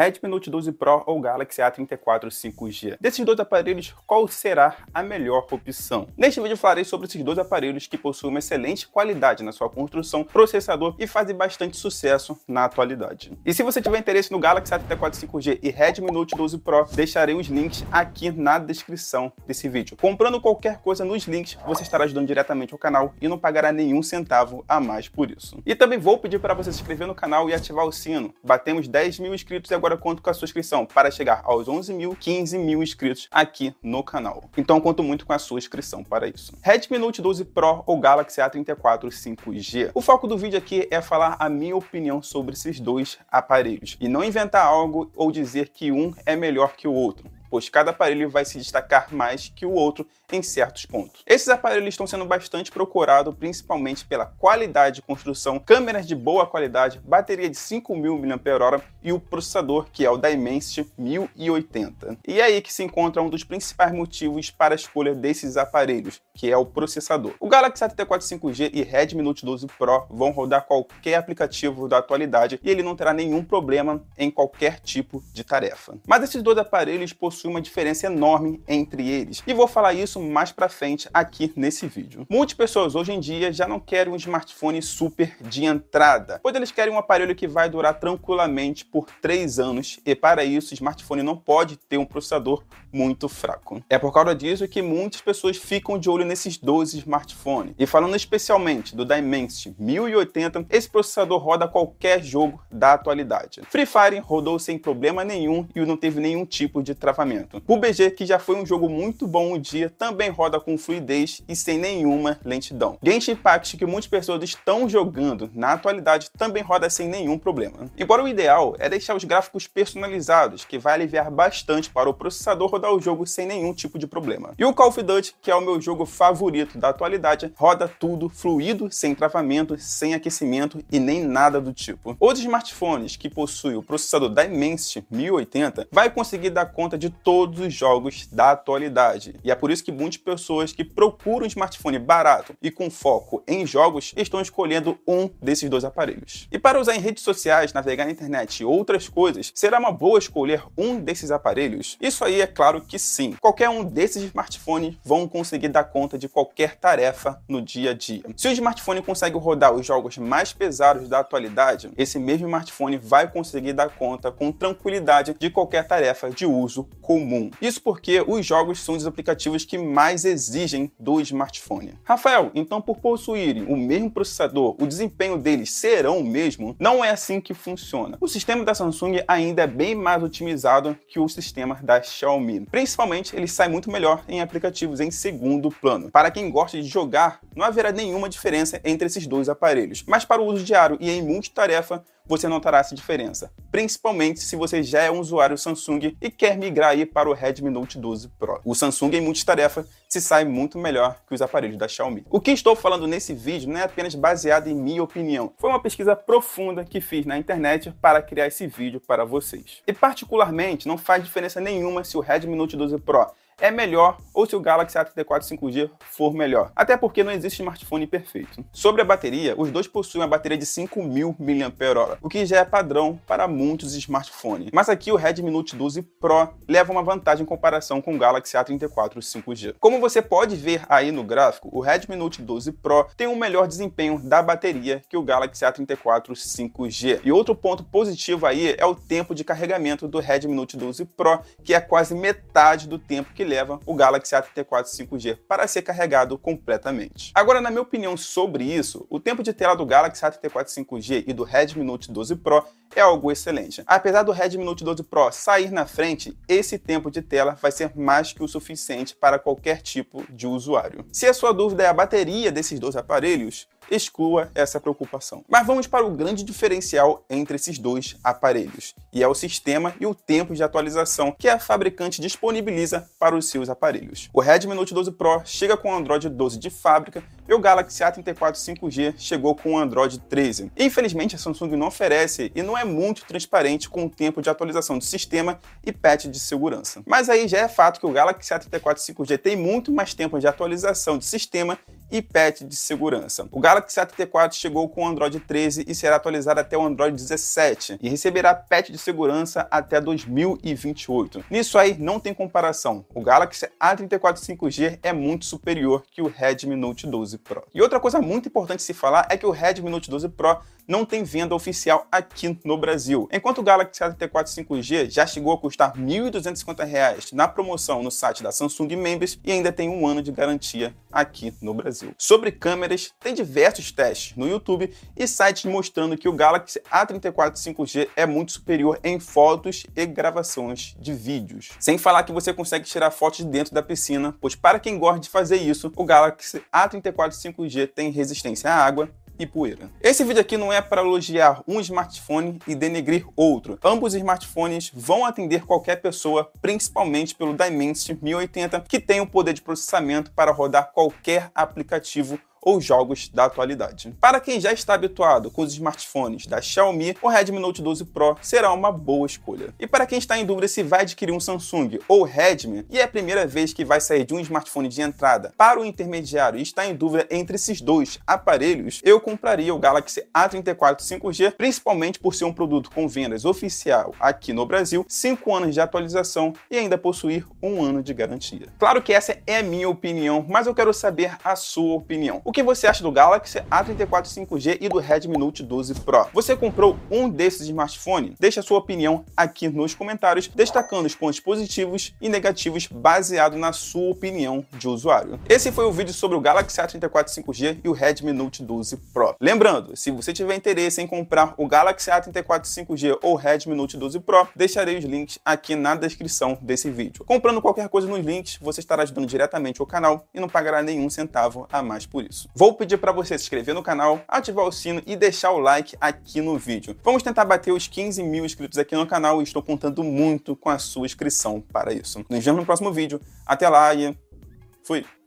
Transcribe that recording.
Redmi Note 12 Pro ou Galaxy A34 5G. Desses dois aparelhos, qual será a melhor opção? Neste vídeo falarei sobre esses dois aparelhos que possuem uma excelente qualidade na sua construção, processador e fazem bastante sucesso na atualidade. E se você tiver interesse no Galaxy A34 5G e Redmi Note 12 Pro, deixarei os links aqui na descrição desse vídeo. Comprando qualquer coisa nos links, você estará ajudando diretamente o canal e não pagará nenhum centavo a mais por isso. E também vou pedir para você se inscrever no canal e ativar o sino. Batemos 10 mil inscritos e agora agora conto com a sua inscrição para chegar aos 11 mil, 15 mil inscritos aqui no canal. Então conto muito com a sua inscrição para isso. Redmi Note 12 Pro ou Galaxy A34 5G. O foco do vídeo aqui é falar a minha opinião sobre esses dois aparelhos e não inventar algo ou dizer que um é melhor que o outro pois cada aparelho vai se destacar mais que o outro em certos pontos. Esses aparelhos estão sendo bastante procurados, principalmente pela qualidade de construção, câmeras de boa qualidade, bateria de 5.000 mAh e o processador, que é o Dimensity 1080. E é aí que se encontra um dos principais motivos para a escolha desses aparelhos, que é o processador. O Galaxy AT4 5G e Redmi Note 12 Pro vão rodar qualquer aplicativo da atualidade e ele não terá nenhum problema em qualquer tipo de tarefa. Mas esses dois aparelhos possuem uma diferença enorme entre eles, e vou falar isso mais pra frente aqui nesse vídeo. Muitas pessoas hoje em dia já não querem um smartphone super de entrada, pois eles querem um aparelho que vai durar tranquilamente por 3 anos e para isso o smartphone não pode ter um processador muito fraco. É por causa disso que muitas pessoas ficam de olho nesses 12 smartphones. E falando especialmente do Dimensity 1080, esse processador roda qualquer jogo da atualidade. Free Fire rodou sem problema nenhum e não teve nenhum tipo de travamento. O BG, que já foi um jogo muito bom um dia, também também roda com fluidez e sem nenhuma lentidão. Genshin Impact, que muitas pessoas estão jogando na atualidade, também roda sem nenhum problema. Embora o ideal é deixar os gráficos personalizados, que vai aliviar bastante para o processador rodar o jogo sem nenhum tipo de problema. E o Call of Duty, que é o meu jogo favorito da atualidade, roda tudo fluido, sem travamento, sem aquecimento e nem nada do tipo. Outros smartphones que possuem o processador Dimensity 1080 vai conseguir dar conta de todos os jogos da atualidade. E é por isso que muitas de pessoas que procuram um smartphone barato e com foco em jogos estão escolhendo um desses dois aparelhos. E para usar em redes sociais, navegar na internet e outras coisas, será uma boa escolher um desses aparelhos? Isso aí é claro que sim. Qualquer um desses smartphones vão conseguir dar conta de qualquer tarefa no dia a dia. Se o smartphone consegue rodar os jogos mais pesados da atualidade, esse mesmo smartphone vai conseguir dar conta com tranquilidade de qualquer tarefa de uso comum. Isso porque os jogos são os aplicativos que mais exigem do smartphone. Rafael, então por possuírem o mesmo processador, o desempenho deles serão o mesmo? Não é assim que funciona. O sistema da Samsung ainda é bem mais otimizado que o sistema da Xiaomi. Principalmente, ele sai muito melhor em aplicativos em segundo plano. Para quem gosta de jogar, não haverá nenhuma diferença entre esses dois aparelhos. Mas para o uso diário e em multitarefa, você notará essa diferença, principalmente se você já é um usuário Samsung e quer migrar aí para o Redmi Note 12 Pro. O Samsung em multitarefa se sai muito melhor que os aparelhos da Xiaomi. O que estou falando nesse vídeo não é apenas baseado em minha opinião, foi uma pesquisa profunda que fiz na internet para criar esse vídeo para vocês. E particularmente não faz diferença nenhuma se o Redmi Note 12 Pro é melhor ou se o Galaxy A34 5G for melhor. Até porque não existe smartphone perfeito. Sobre a bateria, os dois possuem uma bateria de 5.000 mAh, o que já é padrão para muitos smartphones. Mas aqui o Redmi Note 12 Pro leva uma vantagem em comparação com o Galaxy A34 5G. Como você pode ver aí no gráfico, o Redmi Note 12 Pro tem um melhor desempenho da bateria que o Galaxy A34 5G. E outro ponto positivo aí é o tempo de carregamento do Redmi Note 12 Pro, que é quase metade do tempo que leva o Galaxy A34 5G para ser carregado completamente. Agora, na minha opinião sobre isso, o tempo de tela do Galaxy A34 5G e do Redmi Note 12 Pro é algo excelente. Apesar do Redmi Note 12 Pro sair na frente, esse tempo de tela vai ser mais que o suficiente para qualquer tipo de usuário. Se a sua dúvida é a bateria desses dois aparelhos, exclua essa preocupação. Mas vamos para o grande diferencial entre esses dois aparelhos, e é o sistema e o tempo de atualização que a fabricante disponibiliza para os seus aparelhos. O Redmi Note 12 Pro chega com o Android 12 de fábrica e o Galaxy A34 5G chegou com o Android 13. Infelizmente, a Samsung não oferece e não é muito transparente com o tempo de atualização do sistema e patch de segurança. Mas aí já é fato que o Galaxy A34 5G tem muito mais tempo de atualização de sistema e patch de segurança. O Galaxy A34 chegou com o Android 13 e será atualizado até o Android 17 e receberá patch de segurança até 2028. Nisso aí não tem comparação. O Galaxy A34 5G é muito superior que o Redmi Note 12 Pro. E outra coisa muito importante se falar é que o Redmi Note 12 Pro não tem venda oficial aqui no Brasil. Enquanto o Galaxy A34 5G já chegou a custar R$ 1.250 na promoção no site da Samsung Members e ainda tem um ano de garantia aqui no Brasil. Brasil. Sobre câmeras, tem diversos testes no YouTube e sites mostrando que o Galaxy A34 5G é muito superior em fotos e gravações de vídeos. Sem falar que você consegue tirar fotos dentro da piscina, pois para quem gosta de fazer isso, o Galaxy A34 5G tem resistência à água, e poeira. Esse vídeo aqui não é para elogiar um smartphone e denegrir outro. Ambos smartphones vão atender qualquer pessoa, principalmente pelo Dimensity 1080, que tem o poder de processamento para rodar qualquer aplicativo ou jogos da atualidade. Para quem já está habituado com os smartphones da Xiaomi, o Redmi Note 12 Pro será uma boa escolha. E para quem está em dúvida se vai adquirir um Samsung ou Redmi, e é a primeira vez que vai sair de um smartphone de entrada para o intermediário e está em dúvida entre esses dois aparelhos, eu compraria o Galaxy A34 5G, principalmente por ser um produto com vendas oficial aqui no Brasil, 5 anos de atualização e ainda possuir um ano de garantia. Claro que essa é a minha opinião, mas eu quero saber a sua opinião. O que você acha do Galaxy A34 5G e do Redmi Note 12 Pro? Você comprou um desses smartphones? Deixe a sua opinião aqui nos comentários, destacando os pontos positivos e negativos baseado na sua opinião de usuário. Esse foi o vídeo sobre o Galaxy A34 5G e o Redmi Note 12 Pro. Lembrando, se você tiver interesse em comprar o Galaxy A34 5G ou Redmi Note 12 Pro, deixarei os links aqui na descrição desse vídeo. Comprando qualquer coisa nos links, você estará ajudando diretamente o canal e não pagará nenhum centavo a mais por isso isso. Vou pedir para você se inscrever no canal, ativar o sino e deixar o like aqui no vídeo. Vamos tentar bater os 15 mil inscritos aqui no canal e estou contando muito com a sua inscrição para isso. Nos vemos no próximo vídeo. Até lá e fui!